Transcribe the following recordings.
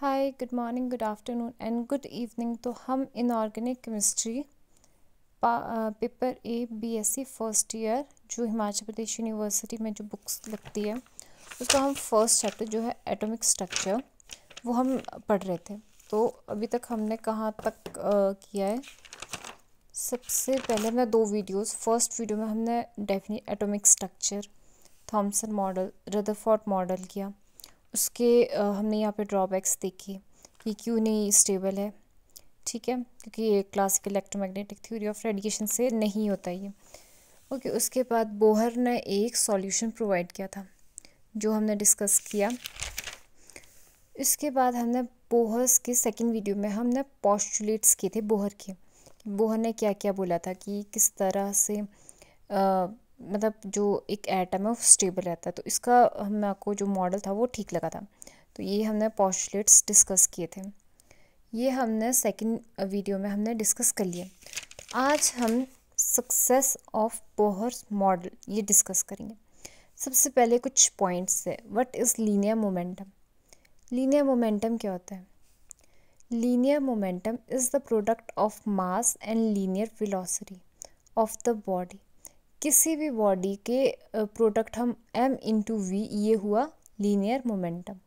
Hi good morning good afternoon and good evening तो हम inorganic chemistry paper A BSc first year जो हिमाचल प्रदेश university में जो books लगती है उसका हम फर्स्ट चैप्टर जो है एटॉमिक स्ट्रक्चर वो हम पढ़ रहे थे तो अभी तक हमने कहाँ तक आ, किया है सबसे पहले मैं दो वीडियोस फर्स्ट वीडियो में हमने definite atomic structure Thomson model Rutherford model किया उसके हमने यहाँ पे ड्रॉबैक्स देखी कि क्यों नहीं स्टेबल है ठीक है क्योंकि ये classical electromagnetic theory of radiation से नहीं होता ये ओके उसके बाद बोहर ने एक सॉल्यूशन प्रोवाइड किया था जो हमने डिस्कस किया इसके बाद हमने बोहर्स के सेकंड वीडियो में हमने पॉस्टुलेट्स किए थे बोहर के बोहर ने क्या क्या बोला था कि किस तरह से मतलब जो एक एटम है वो स्टेबल रहता है तो इसका हम आपको जो मॉडल था वो ठीक लगा था तो ये हमने पॉस्टुलेट्स डिस्कस किए थे ये हमने सेकंड वीडियो में हमने डिस्कस कर लिए आज हम सक्सेस ऑफ बोहर मॉडल ये डिस्कस करेंगे सबसे पहले कुछ पॉइंट्स है what is linear momentum linear momentum क्या होता है linear momentum is the product of mass and linear velocity of the body किसी भी बॉडी के प्रोडक्ट हम एम इंटू वी ये हुआ लीनियर मोमेंटम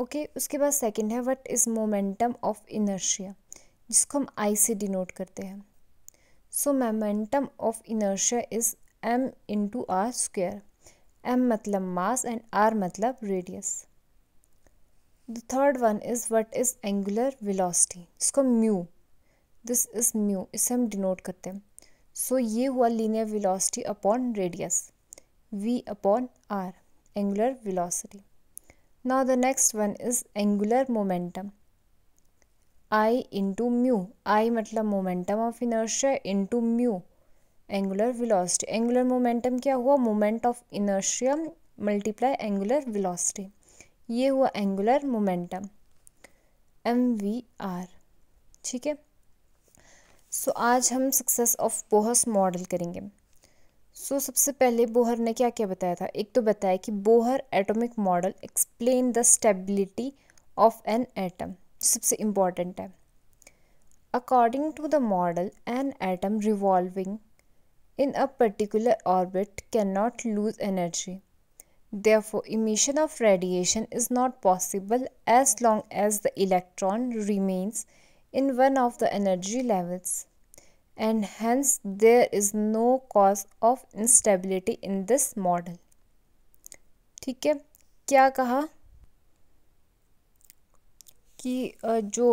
ओके उसके बाद सेकंड है what is momentum of inertia जिसको हम आई से डिनोट करते हैं so momentum of inertia is M into R square M मतलब मास एंड आर मतलब radius the third one is what is angular velocity जिसको म्यू दिस इज़ म्यू इसे हम डिनोट करते हैं सो so, मतलब ये हुआ linear velocity upon radius V upon R angular velocity now the next one is angular momentum I into mu I मतलब momentum of inertia into mu angular velocity angular momentum क्या हुआ moment of inertia multiply angular velocity ये हुआ angular momentum M V R ठीक है सो आज हम success of बोहस model करेंगे सो so, सबसे पहले बोहर ने क्या क्या बताया था एक तो बताया कि Bohr atomic model explain the stability of an atom सबसे इम्पॉर्टेंट है according to the model an atom revolving in a particular orbit can not lose energy Therefore, emission of radiation is not possible as long as the electron remains in one of the energy levels and hence there is no cause of instability in this model ठीक है क्या कहा कि जो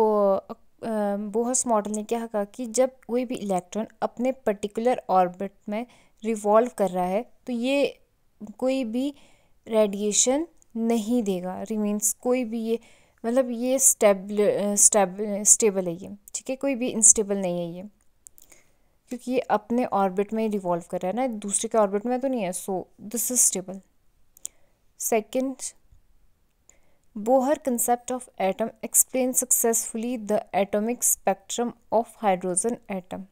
बोहस model ने क्या कहा कि जब कोई भी इलेक्ट्रॉन अपने पर्टिकुलर ऑर्बिट में रिवॉल्व कर रहा है तो ये कोई भी रेडिएशन नहीं देगा रिमीन्स कोई भी ये मतलब ये स्टेबल स्टेबल स्टेबल है ये ठीक है कोई भी इंस्टेबल नहीं है ये क्योंकि ये अपने ऑर्बिट में ही रिवॉल्व कर रहा है ना दूसरे के ऑर्बिट में तो नहीं है so this is stable second Bohr concept of atom explain successfully the atomic spectrum of hydrogen atom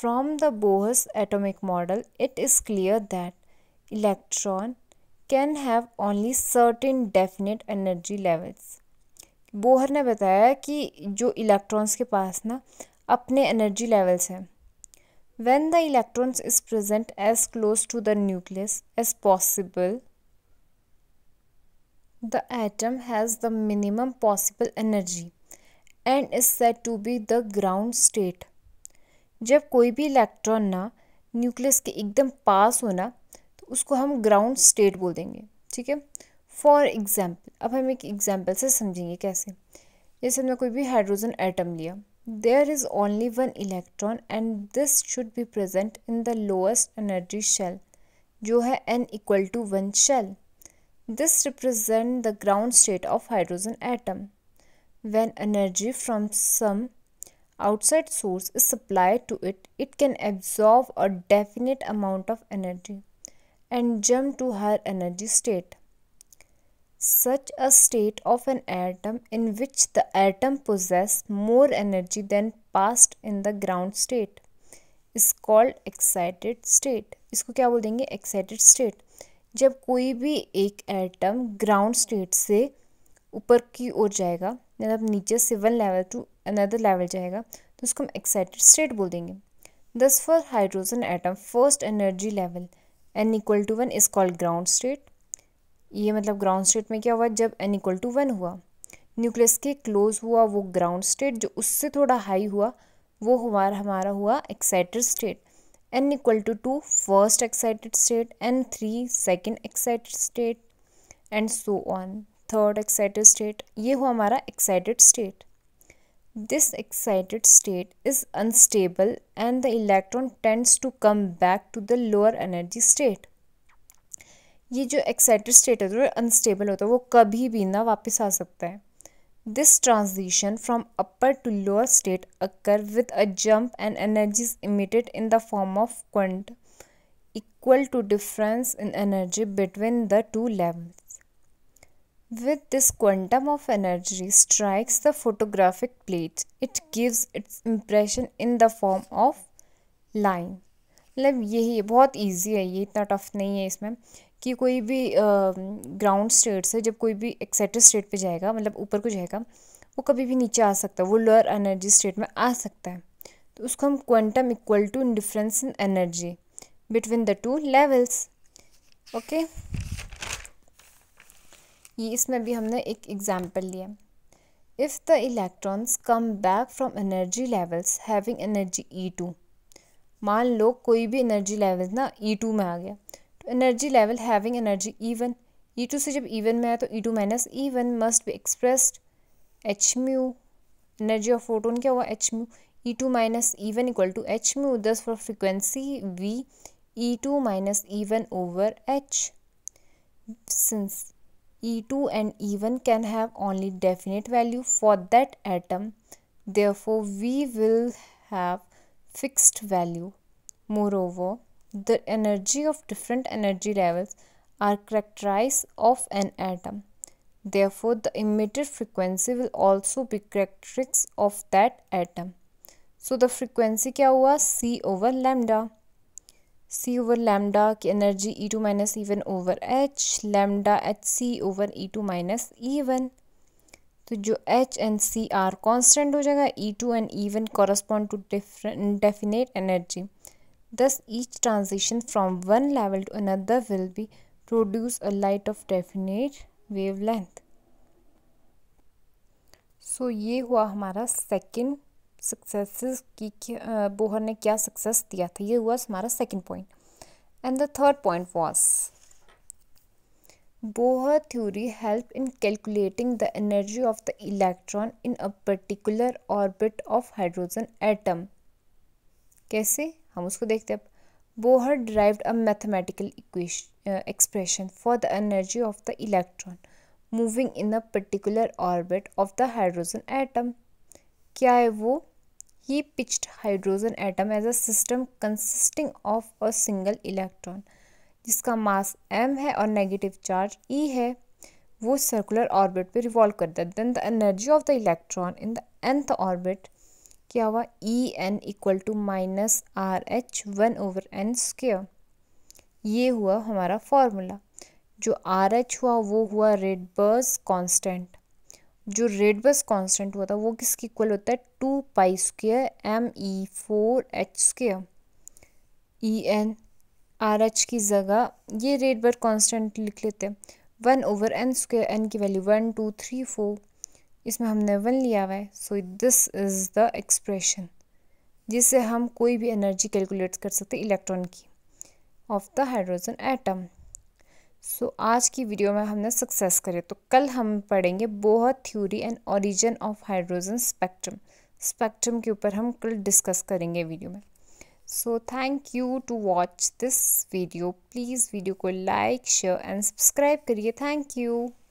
from the Bohr's atomic model it is clear that electron can have only certain definite energy levels Bohr ने बताया कि जो electrons के पास ना अपने energy levels हैं when the electrons is present as close to the nucleus as possible the atom has the minimum possible energy and is set to be the ground state जब कोई भी इलेक्ट्रॉन ना nucleus के एकदम पास होना उसको हम ग्राउंड स्टेट बोल देंगे ठीक है फॉर एग्जाम्पल अब हम एक एग्जाम्पल से समझेंगे कैसे जैसे हमने कोई भी हाइड्रोजन एटम लिया there is only one electron and this should be present in the lowest energy shell जो है n equal to one shell this represent the ground state of hydrogen atom when energy from some outside source is supply to it it can absorb a definite amount of energy and jump to higher energy state. Such a state of an atom in which the atom possess more energy than passed in the ground state is called excited state. इसको क्या बोल देंगे excited state. जब कोई भी एक atom ground state से ऊपर की ओर जाएगा मतलब नीचे से one level to another level जाएगा तो उसको हम एक्साइटेड स्टेट बोल देंगे thus for hydrogen atom first energy level n equal to one is called ground state ये मतलब ग्राउंड स्टेट में क्या हुआ जब एन इक्वल टू वन हुआ न्यूक्लियस के क्लोज हुआ वो ग्राउंड स्टेट जो उससे थोड़ा हाई हुआ वो हमारा हमारा हुआ excited state n equal to two first excited state n three second excited state and so on third excited state ये हुआ हमारा excited state This excited state is unstable and the electron tends to come back to the lower energy state. ये जो excited state होता है unstable होता है वो कभी भी ना वापस आ सकता है This transition from upper to lower state occur with a jump and energy is emitted in the form of quant equal to difference in energy between the two levels. With this quantum of energy strikes the photographic plate, it gives its impression in the form of line. मतलब यही है बहुत easy है ये इतना tough नहीं है इसमें कि कोई भी ग्राउंड स्टेट से जब कोई भी एक्साइटेड स्टेट पे जाएगा मतलब ऊपर को जाएगा वो कभी भी नीचे आ सकता है वो लोअर एनर्जी स्टेट में आ सकता है तो उसको हम quantum equal to difference in energy between the two levels okay ये इसमें भी हमने एक एग्ज़ाम्पल लिया if the electrons come back from energy levels having energy E two मान लो कोई भी एनर्जी लेवल ना ई e टू में आ गया तो energy level having energy E one E two से जब ई e वन में आया तो E two minus E one must be expressed H mu energy of photon क्या हुआ H mu E two minus E one equal to H mu thus for frequency v E two minus E one over H since E2 and E1 can have only definite value for that atom. Therefore, we will have fixed value. Moreover, the energy of different energy levels are characterized of an atom. Therefore, the emitted frequency will also be characteristics of that atom. So, the frequency क्या हुआ? C over lambda. C over lambda की energy E two minus E one over H lambda H C over E two minus E one तो जो H and C are constant हो जाएगा E two and E one correspond to different definite energy thus each transition from one level to another will be produce a light of definite wavelength so ये हुआ हमारा second success की Bohr ने क्या success दिया था ये हुआ हमारा second point and the third point was Bohr theory help in calculating the energy of the electron in a particular orbit of hydrogen atom कैसे हम उसको देखते हैं Bohr derived a mathematical expression for the energy of the electron moving in a particular orbit of the hydrogen atom क्या है वो ये pictured hydrogen atom as a system consisting of a single electron जिसका मास M है और negative charge ई है वो circular orbit पे रिवॉल्व करता है then the energy of the electron in the nth orbit क्या हुआ E N equal to minus R H one over N square ये हुआ हमारा फॉर्मूला जो आर एच हुआ वो हुआ बर्स कॉन्स्टेंट जो रेड बस कांस्टेंट हुआ था वो किसके इक्वल होता है two pi square M E four H square E N R H की जगह ये रेड बस कांस्टेंट लिख लेते हैं one over N square N की value one two three four इसमें हमने वन लिया हुआ है so this is the expression जिससे हम कोई भी एनर्जी कैलकुलेट कर सकते इलेक्ट्रॉन की of the hydrogen atom so so, आज की वीडियो में हमने सक्सेस करे तो कल हम पढ़ेंगे बहुत theory and origin of hydrogen spectrum spectrum के ऊपर हम कल डिस्कस करेंगे वीडियो में so thank you to watch this video please video को लाइक शेयर एंड सब्सक्राइब करिए थैंक यू